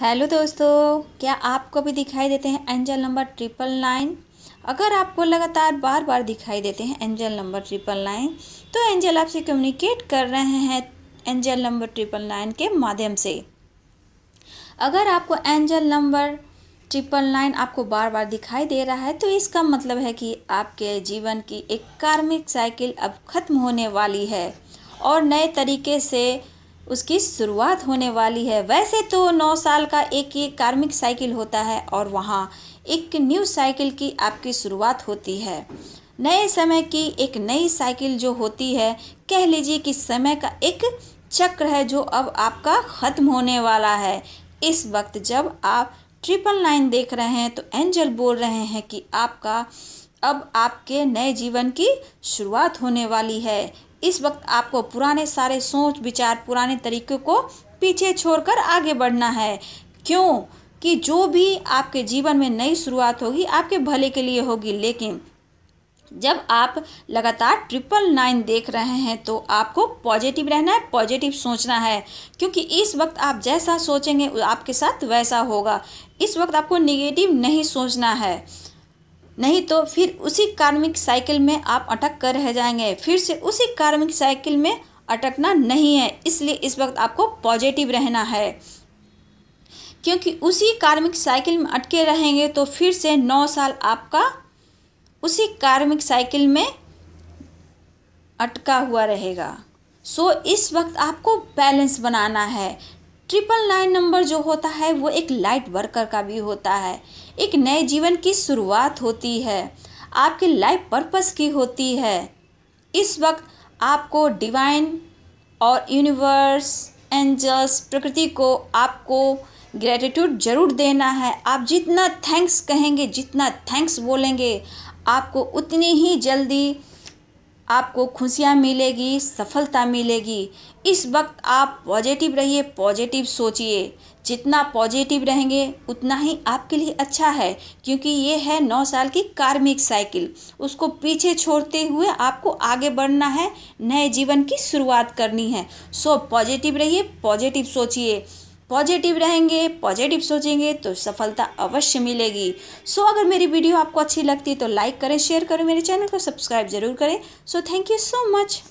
hello दोस्तों क्या आपको भी दिखाई देते हैं एंजल नंबर ट्रिपल नाइन अगर आपको लगातार बार बार दिखाई देते हैं एंजल नंबर ट्रिपल नाइन तो एंजल आपसे कम्युनिकेट कर रहे हैं एंजल नंबर ट्रिपल नाइन के माध्यम से अगर आपको एंजल नंबर ट्रिपल नाइन आपको बार बार दिखाई दे रहा है तो इसका मतलब है कि आपके जीवन की एक कार्मिक साइकिल अब खत्म होने वाली है और नए तरीके से उसकी शुरुआत होने वाली है वैसे तो नौ साल का एक ये कार्मिक साइकिल होता है और वहाँ एक न्यू साइकिल की आपकी शुरुआत होती है नए समय की एक नई साइकिल जो होती है कह लीजिए कि समय का एक चक्र है जो अब आपका ख़त्म होने वाला है इस वक्त जब आप ट्रिपल नाइन देख रहे हैं तो एंजल बोल रहे हैं कि आपका अब आपके नए जीवन की शुरुआत होने वाली है इस वक्त आपको पुराने सारे सोच विचार पुराने तरीक़ों को पीछे छोड़कर आगे बढ़ना है क्यों कि जो भी आपके जीवन में नई शुरुआत होगी आपके भले के लिए होगी लेकिन जब आप लगातार ट्रिपल नाइन देख रहे हैं तो आपको पॉजिटिव रहना है पॉजिटिव सोचना है क्योंकि इस वक्त आप जैसा सोचेंगे आपके साथ वैसा होगा इस वक्त आपको निगेटिव नहीं सोचना है नहीं तो फिर उसी कार्मिक साइकिल में आप अटक कर रह जाएंगे फिर से उसी कार्मिक साइकिल में अटकना नहीं है इसलिए इस वक्त आपको पॉजिटिव रहना है क्योंकि उसी कार्मिक साइकिल में अटके रहेंगे तो फिर से नौ साल आपका उसी कार्मिक साइकिल में अटका हुआ रहेगा सो so, इस वक्त आपको बैलेंस बनाना है ट्रिपल नाइन नंबर जो होता है वो एक लाइट वर्कर का भी होता है एक नए जीवन की शुरुआत होती है आपके लाइफ पर्पस की होती है इस वक्त आपको डिवाइन और यूनिवर्स एंजल्स प्रकृति को आपको ग्रेटिट्यूड जरूर देना है आप जितना थैंक्स कहेंगे जितना थैंक्स बोलेंगे आपको उतनी ही जल्दी आपको खुशियाँ मिलेगी सफलता मिलेगी इस वक्त आप पॉजिटिव रहिए पॉजिटिव सोचिए जितना पॉजिटिव रहेंगे उतना ही आपके लिए अच्छा है क्योंकि ये है नौ साल की कार्मिक साइकिल उसको पीछे छोड़ते हुए आपको आगे बढ़ना है नए जीवन की शुरुआत करनी है सो पॉजिटिव रहिए पॉजिटिव सोचिए पॉजिटिव रहेंगे पॉजिटिव सोचेंगे तो सफलता अवश्य मिलेगी सो अगर मेरी वीडियो आपको अच्छी लगती है तो लाइक करें शेयर करें मेरे चैनल को सब्सक्राइब जरूर करें so thank you so much